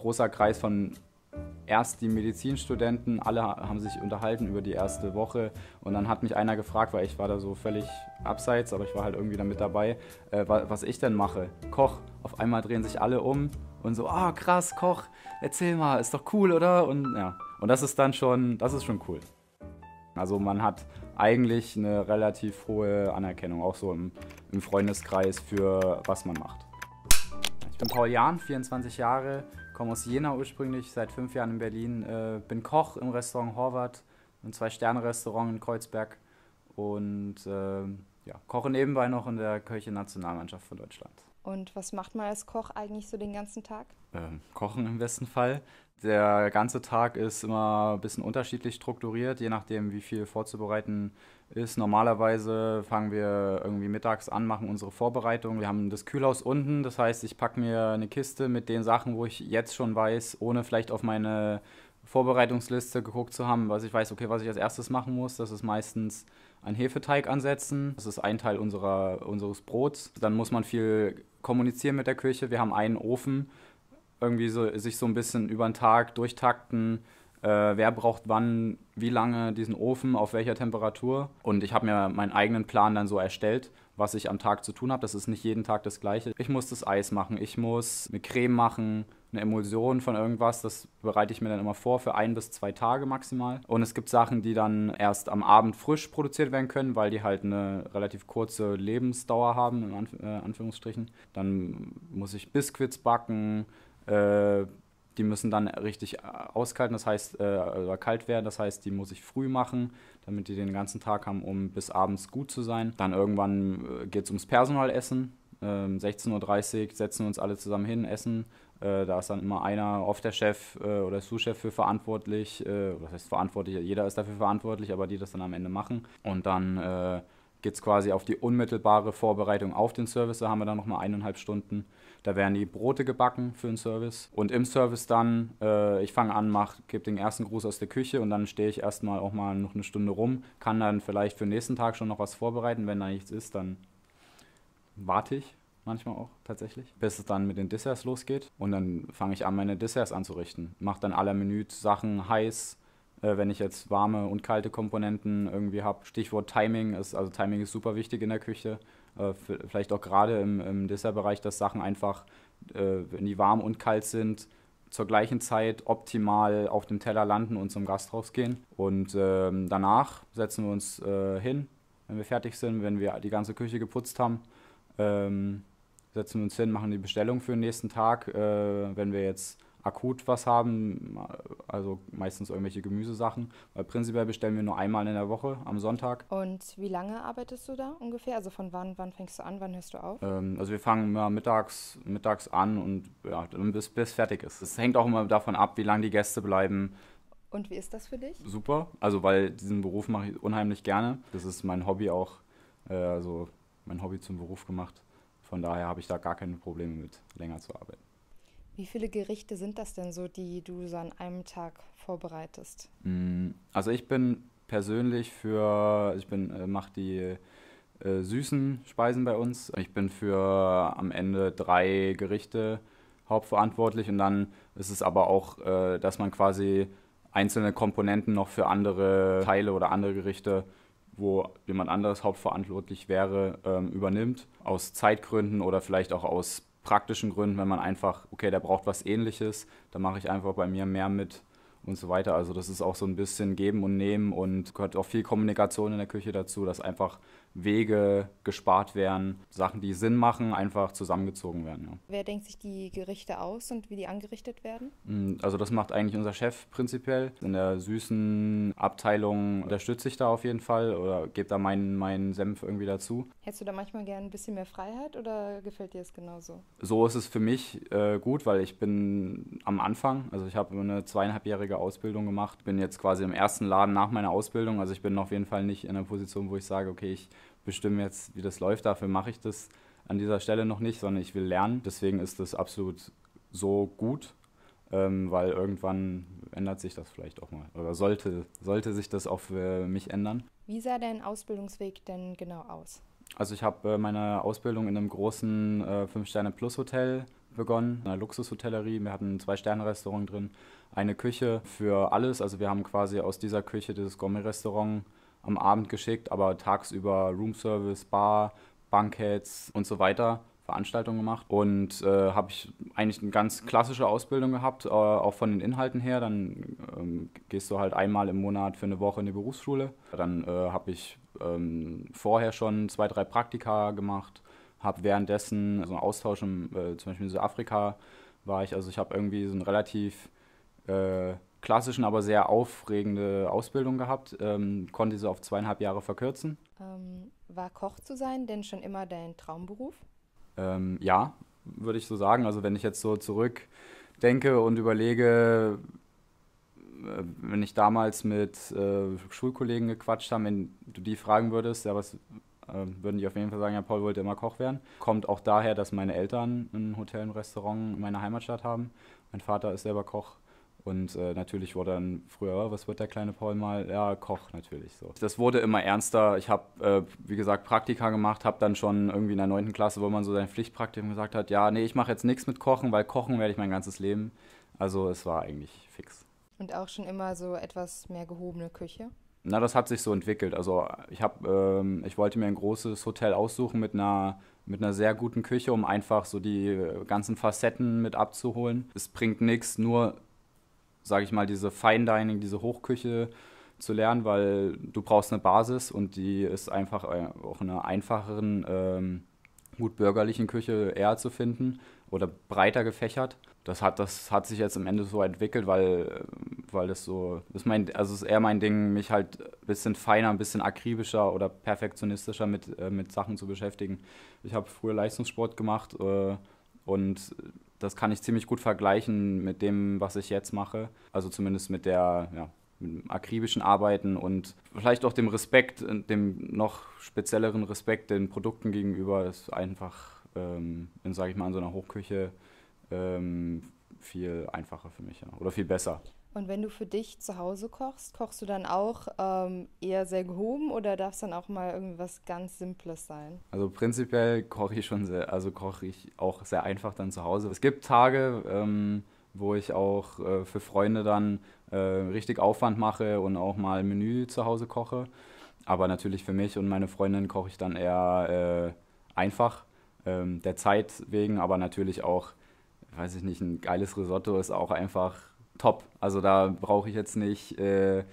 großer Kreis von erst die Medizinstudenten, alle haben sich unterhalten über die erste Woche und dann hat mich einer gefragt, weil ich war da so völlig abseits, aber ich war halt irgendwie damit dabei, äh, was ich denn mache. Koch. Auf einmal drehen sich alle um und so, ah oh, krass, Koch, erzähl mal, ist doch cool, oder? Und ja, und das ist dann schon, das ist schon cool. Also man hat eigentlich eine relativ hohe Anerkennung, auch so im, im Freundeskreis für was man macht bin Paul Jahn, 24 Jahre, komme aus Jena ursprünglich, seit fünf Jahren in Berlin, äh, bin Koch im Restaurant Horvath, ein Zwei-Sterne-Restaurant in Kreuzberg und äh, ja, koche nebenbei noch in der Köche-Nationalmannschaft von Deutschland. Und was macht man als Koch eigentlich so den ganzen Tag? ähm, kochen im besten Fall. Der ganze Tag ist immer ein bisschen unterschiedlich strukturiert, je nachdem, wie viel vorzubereiten ist. Normalerweise fangen wir irgendwie mittags an, machen unsere Vorbereitung. Wir haben das Kühlhaus unten, das heißt, ich packe mir eine Kiste mit den Sachen, wo ich jetzt schon weiß, ohne vielleicht auf meine Vorbereitungsliste geguckt zu haben, was ich weiß, okay, was ich als erstes machen muss. Das ist meistens ein Hefeteig ansetzen. Das ist ein Teil unserer, unseres Brots. Dann muss man viel kommunizieren mit der Küche. Wir haben einen Ofen irgendwie so, sich so ein bisschen über den Tag durchtakten. Äh, wer braucht wann, wie lange diesen Ofen, auf welcher Temperatur. Und ich habe mir meinen eigenen Plan dann so erstellt, was ich am Tag zu tun habe. Das ist nicht jeden Tag das gleiche. Ich muss das Eis machen, ich muss eine Creme machen, eine Emulsion von irgendwas. Das bereite ich mir dann immer vor für ein bis zwei Tage maximal. Und es gibt Sachen, die dann erst am Abend frisch produziert werden können, weil die halt eine relativ kurze Lebensdauer haben, in Anf äh, Anführungsstrichen. Dann muss ich Biskuits backen, äh, die müssen dann richtig äh, auskalten, das heißt, äh, kalt werden, das heißt, die muss ich früh machen, damit die den ganzen Tag haben, um bis abends gut zu sein. Dann irgendwann äh, geht es ums Personalessen. Ähm, 16.30 Uhr setzen wir uns alle zusammen hin, essen. Äh, da ist dann immer einer, oft der Chef äh, oder der chef für verantwortlich. Äh, das heißt verantwortlich, jeder ist dafür verantwortlich, aber die das dann am Ende machen. Und dann geht es quasi auf die unmittelbare Vorbereitung auf den Service. Da haben wir dann nochmal eineinhalb Stunden. Da werden die Brote gebacken für den Service. Und im Service dann, äh, ich fange an, gebe den ersten Gruß aus der Küche und dann stehe ich erstmal auch mal noch eine Stunde rum, kann dann vielleicht für den nächsten Tag schon noch was vorbereiten. Wenn da nichts ist, dann warte ich manchmal auch tatsächlich, bis es dann mit den Desserts losgeht. Und dann fange ich an, meine Desserts anzurichten. Mache dann aller Menü Sachen heiß, äh, wenn ich jetzt warme und kalte Komponenten irgendwie habe. Stichwort Timing ist, also Timing ist super wichtig in der Küche. Äh, vielleicht auch gerade im, im Dessertbereich, dass Sachen einfach, äh, wenn die warm und kalt sind, zur gleichen Zeit optimal auf dem Teller landen und zum Gast rausgehen. Und ähm, danach setzen wir uns äh, hin, wenn wir fertig sind, wenn wir die ganze Küche geputzt haben. Ähm, setzen wir uns hin, machen die Bestellung für den nächsten Tag. Äh, wenn wir jetzt akut was haben, also meistens irgendwelche Gemüsesachen, weil prinzipiell bestellen wir nur einmal in der Woche am Sonntag. Und wie lange arbeitest du da ungefähr? Also von wann, wann fängst du an, wann hörst du auf? Ähm, also wir fangen immer mittags, mittags an und ja, bis, es fertig ist. Es hängt auch immer davon ab, wie lange die Gäste bleiben. Und wie ist das für dich? Super, also weil diesen Beruf mache ich unheimlich gerne. Das ist mein Hobby auch, äh, also mein Hobby zum Beruf gemacht. Von daher habe ich da gar keine Probleme mit, länger zu arbeiten. Wie viele Gerichte sind das denn so, die du so an einem Tag vorbereitest? Mm, also ich bin persönlich für, also ich bin, äh, mache die äh, süßen Speisen bei uns. Ich bin für am Ende drei Gerichte hauptverantwortlich und dann ist es aber auch, äh, dass man quasi einzelne Komponenten noch für andere Teile oder andere Gerichte, wo jemand anderes hauptverantwortlich wäre, ähm, übernimmt. Aus Zeitgründen oder vielleicht auch aus praktischen Gründen, wenn man einfach, okay, der braucht was ähnliches, dann mache ich einfach bei mir mehr mit und so weiter. Also das ist auch so ein bisschen geben und nehmen und gehört auch viel Kommunikation in der Küche dazu, dass einfach Wege gespart werden, Sachen, die Sinn machen, einfach zusammengezogen werden. Ja. Wer denkt sich die Gerichte aus und wie die angerichtet werden? Hm, also das macht eigentlich unser Chef prinzipiell. In der süßen Abteilung unterstütze ich da auf jeden Fall oder gebe da meinen, meinen Senf irgendwie dazu. Hättest du da manchmal gerne ein bisschen mehr Freiheit oder gefällt dir das genauso? So ist es für mich äh, gut, weil ich bin am Anfang, also ich habe eine zweieinhalbjährige Ausbildung gemacht, bin jetzt quasi im ersten Laden nach meiner Ausbildung, also ich bin auf jeden Fall nicht in der Position, wo ich sage, okay, ich bestimmen jetzt, wie das läuft. Dafür mache ich das an dieser Stelle noch nicht, sondern ich will lernen. Deswegen ist das absolut so gut, ähm, weil irgendwann ändert sich das vielleicht auch mal oder sollte, sollte sich das auch äh, für mich ändern. Wie sah dein Ausbildungsweg denn genau aus? Also ich habe äh, meine Ausbildung in einem großen äh, Fünf-Sterne-Plus-Hotel begonnen, einer Luxushotellerie. Wir hatten ein Zwei-Sterne-Restaurant drin, eine Küche für alles. Also wir haben quasi aus dieser Küche dieses Gourmet-Restaurant am Abend geschickt, aber tagsüber Roomservice, Bar, Bankheads und so weiter. Veranstaltungen gemacht und äh, habe ich eigentlich eine ganz klassische Ausbildung gehabt, äh, auch von den Inhalten her. Dann ähm, gehst du halt einmal im Monat für eine Woche in die Berufsschule. Dann äh, habe ich ähm, vorher schon zwei, drei Praktika gemacht, habe währenddessen so einen Austausch im, äh, zum Beispiel in Südafrika war ich. Also ich habe irgendwie so ein relativ äh, klassischen, aber sehr aufregende Ausbildung gehabt, ähm, konnte sie auf zweieinhalb Jahre verkürzen. Ähm, war Koch zu sein denn schon immer dein Traumberuf? Ähm, ja, würde ich so sagen. Also wenn ich jetzt so zurückdenke und überlege, äh, wenn ich damals mit äh, Schulkollegen gequatscht habe, wenn du die fragen würdest, ja, was äh, würden die auf jeden Fall sagen, ja, Paul wollte immer Koch werden. Kommt auch daher, dass meine Eltern ein Hotel, ein Restaurant in meiner Heimatstadt haben. Mein Vater ist selber Koch und äh, natürlich wurde dann früher, was wird der kleine Paul mal? Ja, Koch natürlich so. Das wurde immer ernster. Ich habe, äh, wie gesagt, Praktika gemacht, habe dann schon irgendwie in der 9. Klasse, wo man so sein Pflichtpraktikum gesagt hat, ja, nee, ich mache jetzt nichts mit Kochen, weil kochen werde ich mein ganzes Leben. Also es war eigentlich fix. Und auch schon immer so etwas mehr gehobene Küche? Na, das hat sich so entwickelt. Also ich, hab, ähm, ich wollte mir ein großes Hotel aussuchen mit einer mit einer sehr guten Küche, um einfach so die äh, ganzen Facetten mit abzuholen. Es bringt nichts, nur sage ich mal, diese Fine Dining, diese Hochküche zu lernen, weil du brauchst eine Basis und die ist einfach äh, auch in einer einfacheren, ähm, gut bürgerlichen Küche eher zu finden oder breiter gefächert. Das hat, das hat sich jetzt am Ende so entwickelt, weil, äh, weil das so, ist mein, also ist eher mein Ding, mich halt ein bisschen feiner, ein bisschen akribischer oder perfektionistischer mit, äh, mit Sachen zu beschäftigen. Ich habe früher Leistungssport gemacht äh, und das kann ich ziemlich gut vergleichen mit dem, was ich jetzt mache. Also zumindest mit der ja, akribischen Arbeiten und vielleicht auch dem Respekt, dem noch spezielleren Respekt den Produkten gegenüber, ist einfach, ähm, sage ich mal, in so einer Hochküche ähm, viel einfacher für mich ja. oder viel besser. Und wenn du für dich zu Hause kochst, kochst du dann auch ähm, eher sehr gehoben oder darf es dann auch mal irgendwas ganz Simples sein? Also prinzipiell koche ich schon sehr, also koche ich auch sehr einfach dann zu Hause. Es gibt Tage, ähm, wo ich auch äh, für Freunde dann äh, richtig Aufwand mache und auch mal Menü zu Hause koche. Aber natürlich für mich und meine Freundin koche ich dann eher äh, einfach, ähm, der Zeit wegen, aber natürlich auch, weiß ich nicht, ein geiles Risotto ist auch einfach top. Also da brauche ich jetzt nicht äh,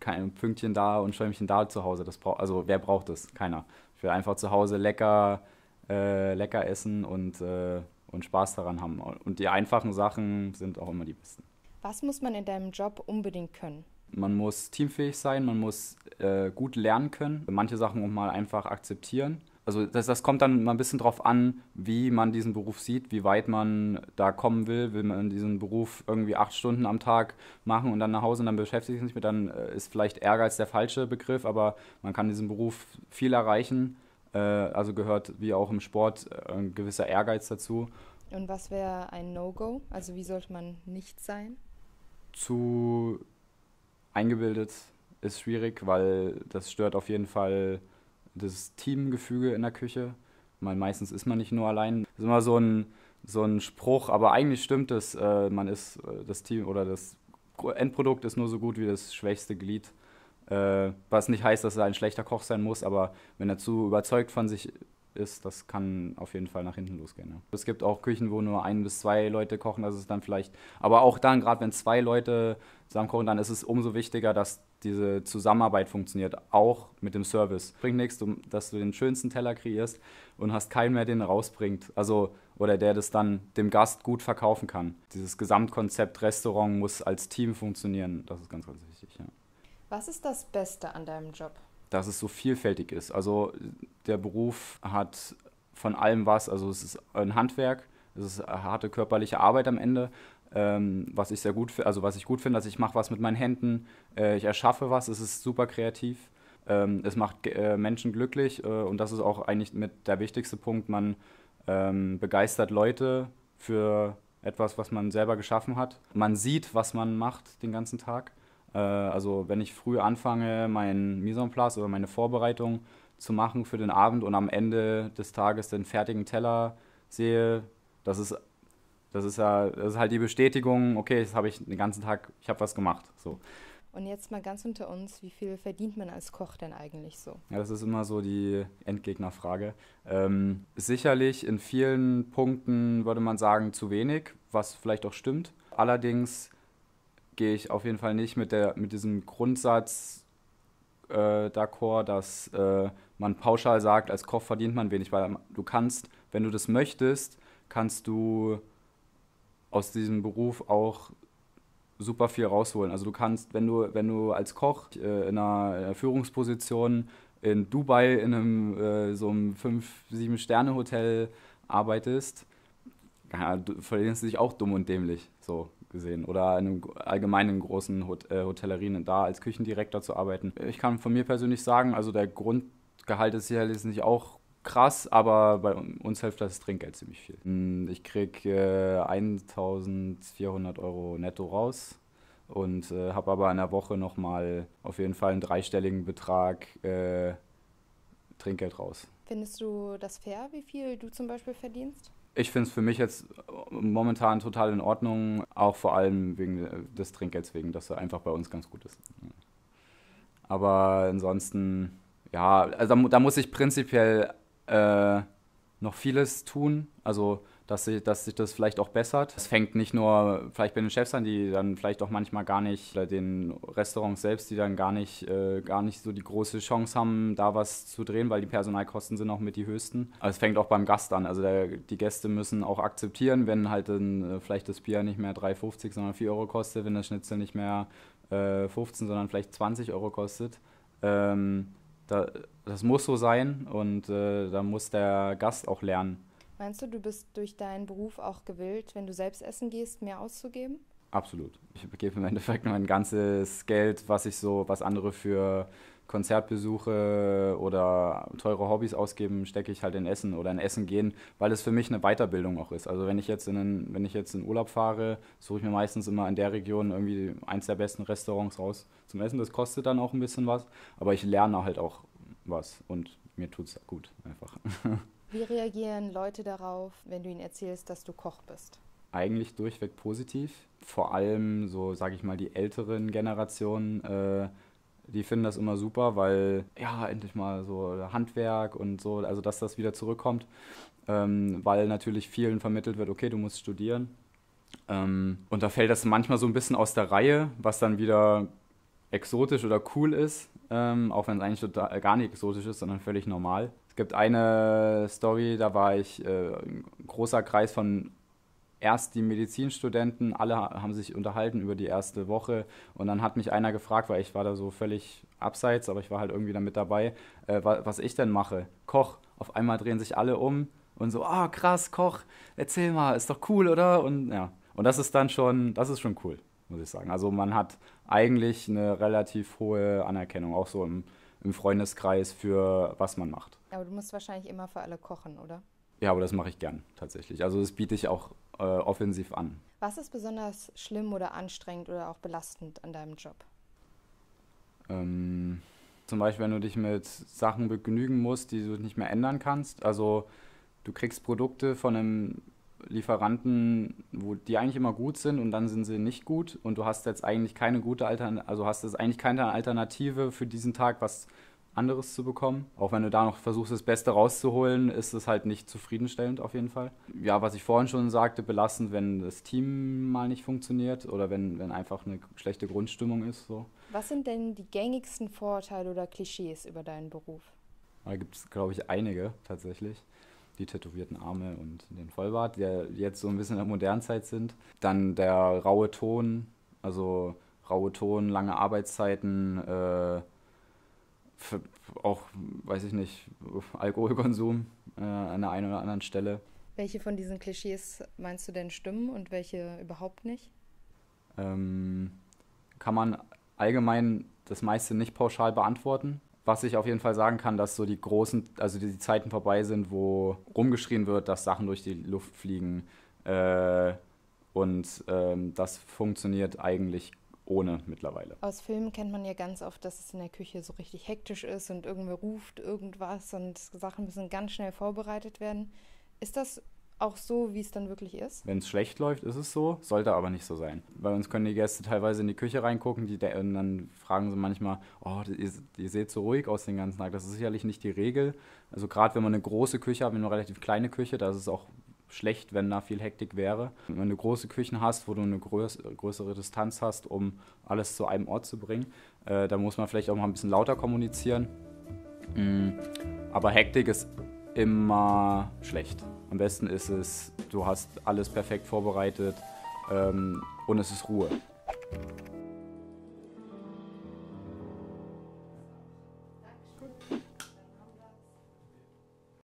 kein Pünktchen da und Schäumchen da zu Hause. Das brauch, also wer braucht das? Keiner. Ich will einfach zu Hause lecker, äh, lecker essen und, äh, und Spaß daran haben. Und die einfachen Sachen sind auch immer die besten. Was muss man in deinem Job unbedingt können? Man muss teamfähig sein, man muss äh, gut lernen können, manche Sachen auch mal einfach akzeptieren also das, das kommt dann mal ein bisschen drauf an, wie man diesen Beruf sieht, wie weit man da kommen will. Will man diesen Beruf irgendwie acht Stunden am Tag machen und dann nach Hause und dann beschäftigt sich mit, dann äh, ist vielleicht Ehrgeiz der falsche Begriff, aber man kann diesen Beruf viel erreichen. Äh, also gehört wie auch im Sport äh, ein gewisser Ehrgeiz dazu. Und was wäre ein No-Go? Also wie sollte man nicht sein? Zu eingebildet ist schwierig, weil das stört auf jeden Fall das Teamgefüge in der Küche. Man, meistens ist man nicht nur allein. Das ist immer so ein, so ein Spruch, aber eigentlich stimmt es, äh, man ist äh, das Team oder das Endprodukt ist nur so gut wie das schwächste Glied. Äh, was nicht heißt, dass er ein schlechter Koch sein muss, aber wenn er zu überzeugt von sich ist, das kann auf jeden Fall nach hinten losgehen. Ja. Es gibt auch Küchen, wo nur ein bis zwei Leute kochen, das ist dann vielleicht, aber auch dann, gerade wenn zwei Leute zusammen kochen, dann ist es umso wichtiger, dass diese Zusammenarbeit funktioniert, auch mit dem Service. Bringt nichts, dass du den schönsten Teller kreierst und hast keinen mehr, den rausbringt. Also, oder der das dann dem Gast gut verkaufen kann. Dieses Gesamtkonzept Restaurant muss als Team funktionieren. Das ist ganz, ganz wichtig. Ja. Was ist das Beste an deinem Job? Dass es so vielfältig ist. Also, der Beruf hat von allem was. Also, es ist ein Handwerk. Es ist harte körperliche Arbeit am Ende, ähm, was ich sehr gut finde, also was ich gut finde, dass ich mache was mit meinen Händen, äh, ich erschaffe was, es ist super kreativ, ähm, es macht äh, Menschen glücklich äh, und das ist auch eigentlich mit der wichtigste Punkt, man ähm, begeistert Leute für etwas, was man selber geschaffen hat. Man sieht, was man macht den ganzen Tag. Äh, also wenn ich früh anfange, meinen Mise en place oder meine Vorbereitung zu machen für den Abend und am Ende des Tages den fertigen Teller sehe, das ist das ist ja, das ist halt die Bestätigung, okay, das habe ich den ganzen Tag, ich habe was gemacht. So. Und jetzt mal ganz unter uns, wie viel verdient man als Koch denn eigentlich so? Ja, das ist immer so die Endgegnerfrage. Ähm, sicherlich in vielen Punkten würde man sagen zu wenig, was vielleicht auch stimmt. Allerdings gehe ich auf jeden Fall nicht mit, der, mit diesem Grundsatz äh, d'accord, dass äh, man pauschal sagt, als Koch verdient man wenig, weil du kannst, wenn du das möchtest, kannst du aus diesem Beruf auch super viel rausholen. Also du kannst, wenn du, wenn du als Koch äh, in, einer, in, einer, Führungsposition in Dubai in einem äh, so einem 5-7-Sterne-Hotel arbeitest, ja, du verdienst dich auch dumm und dämlich, so gesehen. Oder in einem allgemeinen großen Hot äh, Hotellerien da als Küchendirektor zu arbeiten. Ich kann von mir persönlich sagen, also der Grundgehalt ist sicherlich nicht auch krass, aber bei uns hilft das Trinkgeld ziemlich viel. Mm, ich krieg äh, 1400 Euro netto raus und äh, habe aber in der Woche nochmal auf jeden Fall einen dreistelligen Betrag äh, Trinkgeld raus. Findest du das fair, wie viel du zum Beispiel verdienst? Ich finde es für mich jetzt äh, momentan total in Ordnung, auch vor allem wegen äh, des Trinkgelds wegen, dass er einfach bei uns ganz gut ist. Aber ansonsten, ja, also da, da muss ich prinzipiell äh, noch vieles tun. Also, dass, sie, dass sich das vielleicht auch bessert. Es fängt nicht nur vielleicht bei den Chefs an, die dann vielleicht auch manchmal gar nicht, oder den Restaurants selbst, die dann gar nicht, äh, gar nicht so die große Chance haben, da was zu drehen, weil die Personalkosten sind auch mit die höchsten. Also es fängt auch beim Gast an. Also der, die Gäste müssen auch akzeptieren, wenn halt dann, äh, vielleicht das Bier nicht mehr 3,50, sondern 4 Euro kostet, wenn das Schnitzel nicht mehr äh, 15, sondern vielleicht 20 Euro kostet. Ähm, da, das muss so sein und äh, da muss der Gast auch lernen. Meinst du, du bist durch deinen Beruf auch gewillt, wenn du selbst essen gehst, mehr auszugeben? Absolut. Ich gebe im Endeffekt mein ganzes Geld, was ich so, was andere für, Konzertbesuche oder teure Hobbys ausgeben, stecke ich halt in Essen oder in Essen gehen, weil es für mich eine Weiterbildung auch ist. Also wenn ich jetzt in einen, wenn ich jetzt in Urlaub fahre, suche ich mir meistens immer in der Region irgendwie eins der besten Restaurants raus zum Essen. Das kostet dann auch ein bisschen was, aber ich lerne halt auch was und mir tut es gut einfach. Wie reagieren Leute darauf, wenn du ihnen erzählst, dass du Koch bist? Eigentlich durchweg positiv. Vor allem so, sage ich mal, die älteren Generationen. Äh, die finden das immer super, weil ja, endlich mal so Handwerk und so, also dass das wieder zurückkommt, ähm, weil natürlich vielen vermittelt wird, okay, du musst studieren. Ähm, und da fällt das manchmal so ein bisschen aus der Reihe, was dann wieder exotisch oder cool ist, ähm, auch wenn es eigentlich total, äh, gar nicht exotisch ist, sondern völlig normal. Es gibt eine Story, da war ich äh, ein großer Kreis von erst die Medizinstudenten, alle haben sich unterhalten über die erste Woche und dann hat mich einer gefragt, weil ich war da so völlig abseits, aber ich war halt irgendwie damit dabei, äh, was ich denn mache. Koch. Auf einmal drehen sich alle um und so, ah, oh, krass, Koch, erzähl mal, ist doch cool, oder? Und ja, und das ist dann schon, das ist schon cool, muss ich sagen. Also man hat eigentlich eine relativ hohe Anerkennung, auch so im, im Freundeskreis für was man macht. Aber du musst wahrscheinlich immer für alle kochen, oder? Ja, aber das mache ich gern tatsächlich. Also das biete ich auch äh, offensiv an. Was ist besonders schlimm oder anstrengend oder auch belastend an deinem Job? Ähm, zum Beispiel, wenn du dich mit Sachen begnügen musst, die du nicht mehr ändern kannst. Also du kriegst Produkte von einem Lieferanten, wo die eigentlich immer gut sind und dann sind sie nicht gut und du hast jetzt eigentlich keine gute Alternative, also hast jetzt eigentlich keine Alternative für diesen Tag, was anderes zu bekommen. Auch wenn du da noch versuchst, das Beste rauszuholen, ist es halt nicht zufriedenstellend auf jeden Fall. Ja, was ich vorhin schon sagte, belastend, wenn das Team mal nicht funktioniert oder wenn, wenn einfach eine schlechte Grundstimmung ist. So. Was sind denn die gängigsten Vorurteile oder Klischees über deinen Beruf? Da gibt es, glaube ich, einige tatsächlich. Die tätowierten Arme und den Vollbart, der jetzt so ein bisschen in der modernen Zeit sind. Dann der raue Ton, also raue Ton, lange Arbeitszeiten, äh, auch, weiß ich nicht, Alkoholkonsum äh, an der einen oder anderen Stelle. Welche von diesen Klischees meinst du denn stimmen und welche überhaupt nicht? Ähm, kann man allgemein das meiste nicht pauschal beantworten. Was ich auf jeden Fall sagen kann, dass so die großen, also die Zeiten vorbei sind, wo rumgeschrien wird, dass Sachen durch die Luft fliegen. Äh, und ähm, das funktioniert eigentlich ohne mittlerweile. Aus Filmen kennt man ja ganz oft, dass es in der Küche so richtig hektisch ist und irgendwer ruft irgendwas und Sachen müssen ganz schnell vorbereitet werden. Ist das auch so, wie es dann wirklich ist? Wenn es schlecht läuft, ist es so, sollte aber nicht so sein. Bei uns können die Gäste teilweise in die Küche reingucken die, und dann fragen sie manchmal, oh, ihr, ihr seht so ruhig aus den ganzen Tag. Das ist sicherlich nicht die Regel. Also gerade wenn man eine große Küche hat, wenn man eine relativ kleine Küche, da ist es auch schlecht, wenn da viel Hektik wäre. Wenn du eine große Küche hast, wo du eine größere Distanz hast, um alles zu einem Ort zu bringen, äh, da muss man vielleicht auch mal ein bisschen lauter kommunizieren. Mhm. Aber Hektik ist immer schlecht. Am besten ist es, du hast alles perfekt vorbereitet ähm, und es ist Ruhe.